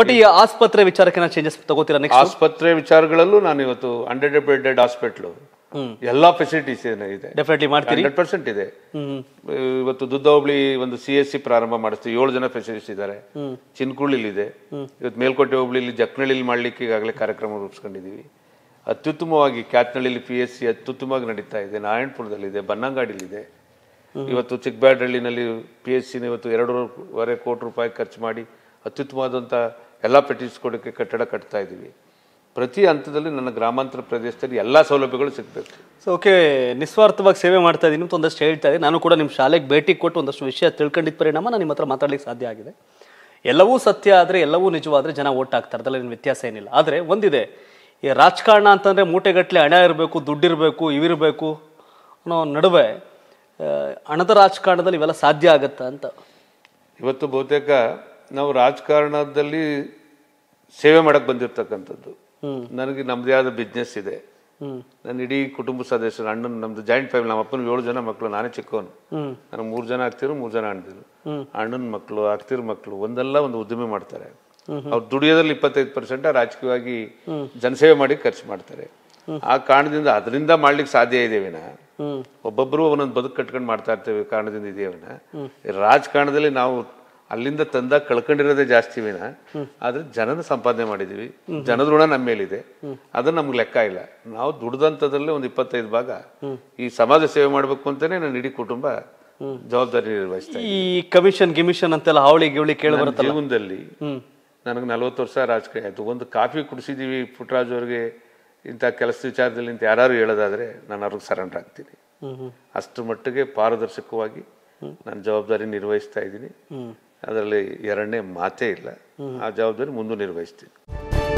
but ಈ ಆಸ್ಪತ್ರೆ ವಿಚಾರಕ್ಕೆ ನಾನು ಚೇಂಜಸ್ ತಗೋತೀರಾ ನೆಕ್ಸ್ಟ್ ಆಸ್ಪತ್ರೆ ವಿಚಾರಗಳಲ್ಲೂ ನಾನು ಇವತ್ತು ಅಂಡರ್ ಹಾಸ್ಪಿಟಲ್ ಹಾಸ್ಪಿಟಲ್ ಎಲ್ಲಾ ಫೆಸಿಲಿಟೀಸ್ ಇದೆ ಡೆಫಿನೆಟ್ಲಿ ಮಾಡ್ತೀನಿ ಹಂಡ್ರೆಡ್ ಪರ್ಸೆಂಟ್ ಇದೆ ಇವತ್ತು ದುದ್ದ ಹೋಬಳಿ ಒಂದು ಸಿ ಎಸ್ ಸಿ ಪ್ರಾರಂಭ ಮಾಡಿಸ್ತೀವಿ ಏಳು ಜನ ಫೆಸಿಲಿಟೀಸ್ ಇದ್ದಾರೆ ಚಿನ್ಕುಳ್ಳಿಲಿ ಇದೆ ಇವತ್ತು ಮೇಲ್ಕೋಟೆ ಹೋಬಳಿಲಿ ಜಕ್ನಳ್ಳಿಲಿ ಮಾಡ್ಲಿಕ್ಕೆ ಈಗಾಗಲೇ ಕಾರ್ಯಕ್ರಮ ರೂಪಿಸ್ಕೊಂಡಿದೀವಿ ಅತ್ಯುತ್ತಮವಾಗಿ ಕ್ಯಾತ್ನಳ್ಳಿಲಿ ಪಿ ಎಸ್ ಸಿ ಅತ್ಯುತ್ತಮವಾಗಿ ನಡೀತಾ ಇದೆ ನಾರಾಯಣಪುರದಲ್ಲಿದೆ ಇದೆ ಇವತ್ತು ಚಿಕ್ಕಬಳ್ಳಾಳ್ಳಿನಲ್ಲಿ ಪಿ ಎಸ್ ಸಿನ ಇವತ್ತು ಎರಡೂವರೆ ಕೋಟಿ ರೂಪಾಯಿ ಖರ್ಚು ಮಾಡಿ ಅತ್ಯುತ್ತಮವಾದಂಥ ಎಲ್ಲ ಪೆಟ್ಟಿಸ್ಕೊಡೋಕ್ಕೆ ಕಟ್ಟಡ ಕಟ್ತಾ ಇದ್ದೀವಿ ಪ್ರತಿ ಹಂತದಲ್ಲಿ ನನ್ನ ಗ್ರಾಮಾಂತರ ಪ್ರದೇಶದಲ್ಲಿ ಎಲ್ಲ ಸೌಲಭ್ಯಗಳು ಸಿಗಬೇಕು ಸೊ ಓಕೆ ನಿಸ್ವಾರ್ಥವಾಗಿ ಸೇವೆ ಮಾಡ್ತಾ ಇದ್ದೀನಿ ಅಂತ ಒಂದಷ್ಟು ಹೇಳ್ತಾ ಇದ್ದೀನಿ ನಾನು ಕೂಡ ನಿಮ್ಮ ಶಾಲೆಗೆ ಭೇಟಿ ಕೊಟ್ಟು ಒಂದಷ್ಟು ವಿಷಯ ತಿಳ್ಕೊಂಡಿದ್ದ ಪರಿಣಾಮ ನಾನು ನಿಮ್ಮ ಹತ್ರ ಮಾತಾಡಲಿಕ್ಕೆ ಸಾಧ್ಯ ಆಗಿದೆ ಎಲ್ಲವೂ ಸತ್ಯ ಆದರೆ ಎಲ್ಲವೂ ನಿಜವಾದರೆ ಜನ ಓಟ್ ಹಾಕ್ತಾರೆ ಅದರಲ್ಲಿ ವ್ಯತ್ಯಾಸ ಏನಿಲ್ಲ ಆದರೆ ಒಂದಿದೆ ಈ ರಾಜಕಾರಣ ಅಂತಂದರೆ ಮೂಟೆಗಟ್ಟಲೆ ಹಣ ಇರಬೇಕು ದುಡ್ಡಿರಬೇಕು ಇವಿರಬೇಕು ಅನ್ನೋ ನಡುವೆ ಹಣದ ರಾಜಕಾರಣದಲ್ಲಿ ಇವೆಲ್ಲ ಸಾಧ್ಯ ಆಗುತ್ತಾ ಅಂತ ಇವತ್ತು ಬಹುತೇಕ ನಾವು ರಾಜಕಾರಣದಲ್ಲಿ ಸೇವೆ ಮಾಡಕ್ ಬಂದಿರ್ತಕ್ಕಂಥದ್ದು ನನಗೆ ನಮ್ಮದೇ ಆದ ಬಿಸ್ನೆಸ್ ಇದೆ ನನ್ನ ಇಡೀ ಕುಟುಂಬ ಸದಸ್ಯರು ಅಣ್ಣನ ನಮ್ದು ಜಾಯಿಂಟ್ ಫ್ಯಾಮಿಲಿ ನಮ್ಮ ಅಪ್ಪನ ಏಳು ಜನ ಮಕ್ಕಳು ನಾನೇ ಚಿಕ್ಕವನು ನನಗೆ ಮೂರು ಜನ ಆಗ್ತಿರು ಮೂರು ಜನ ಅಣ್ಣದಿರು ಅಣ್ಣನ ಮಕ್ಕಳು ಆಗ್ತಿರೋ ಮಕ್ಕಳು ಒಂದಲ್ಲ ಒಂದು ಉದ್ದಿಮೆ ಮಾಡ್ತಾರೆ ಅವ್ರು ದುಡಿಯೋದ್ರಲ್ಲಿ ಇಪ್ಪತ್ತೈದು ಪರ್ಸೆಂಟ್ ರಾಜಕೀಯವಾಗಿ ಜನಸೇವೆ ಮಾಡಿ ಖರ್ಚು ಮಾಡ್ತಾರೆ ಆ ಕಾರಣದಿಂದ ಅದರಿಂದ ಮಾಡ್ಲಿಕ್ಕೆ ಸಾಧ್ಯ ಇದೆ ಒಬ್ಬೊಬ್ಬರು ಒಬ್ಬೊಬ್ರು ಒಂದೊಂದು ಬದುಕು ಕಟ್ಕೊಂಡು ಮಾಡ್ತಾ ಇರ್ತೇವೆ ಕಾರಣದಿಂದ ಇದೇವಿನ ರಾಜಕಾರಣದಲ್ಲಿ ನಾವು ಅಲ್ಲಿಂದ ತಂದ ಕಳ್ಕೊಂಡಿರೋದೇ ಜಾಸ್ತಿ ವಿನ ಆದ್ರೆ ಜನನ ಸಂಪಾದನೆ ಮಾಡಿದೀವಿ ಜನದ ಋಣ ನಮ್ಮ ಮೇಲಿದೆ ಅದನ್ನ ನಮ್ಗೆ ಲೆಕ್ಕ ಇಲ್ಲ ನಾವು ದುಡ್ದಂತದಲ್ಲೇ ಒಂದು ಇಪ್ಪತ್ತೈದು ಭಾಗ ಈ ಸಮಾಜ ಸೇವೆ ಮಾಡಬೇಕು ಅಂತಾನೆ ನನ್ನ ಇಡೀ ಕುಟುಂಬ ಜವಾಬ್ದಾರಿ ನಿರ್ವಹಿಸ್ತಾ ಈ ಕಮಿಷನ್ ಗಿಮಿಷನ್ ಅಂತೆಲ್ಲ ಹಾವಳಿ ಗಿವಳಿ ಕೇಳಿ ಜೀವನದಲ್ಲಿ ನನಗೆ ನಲ್ವತ್ತು ವರ್ಷ ರಾಜಕೀಯ ಆಯ್ತು ಒಂದು ಕಾಫಿ ಕುಡಿಸಿದೀವಿ ಪುಟ್ರಾಜ್ ಅವ್ರಿಗೆ ಇಂಥ ಕೆಲಸ ವಿಚಾರದಲ್ಲಿ ಇಂತ ಯಾರು ಹೇಳೋದಾದ್ರೆ ನಾನು ಅವ್ರಿಗೆ ಸರೆಂಡರ್ ಆಗ್ತೀನಿ ಅಷ್ಟು ಮಟ್ಟಿಗೆ ಪಾರದರ್ಶಕವಾಗಿ ನಾನು ಜವಾಬ್ದಾರಿ ನಿರ್ವಹಿಸ್ತಾ ಇದ್ದೀನಿ ಅದರಲ್ಲಿ ಎರಡನೇ ಮಾತೇ ಇಲ್ಲ ಆ ಜವಾಬ್ದಾರಿ ಮುಂದೆ ನಿರ್ವಹಿಸ್ತೀನಿ